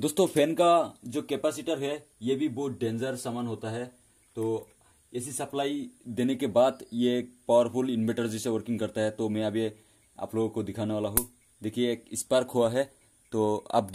दोस्तों फैन का जो कैपेसिटर है ये भी बहुत डेंजर सामान होता है तो एसी सप्लाई देने के बाद ये पावरफुल इन्वर्टर जैसे वर्किंग करता है तो मैं अभी आप लोगों को दिखाने वाला हूँ देखिए एक स्पार्क हुआ है तो आप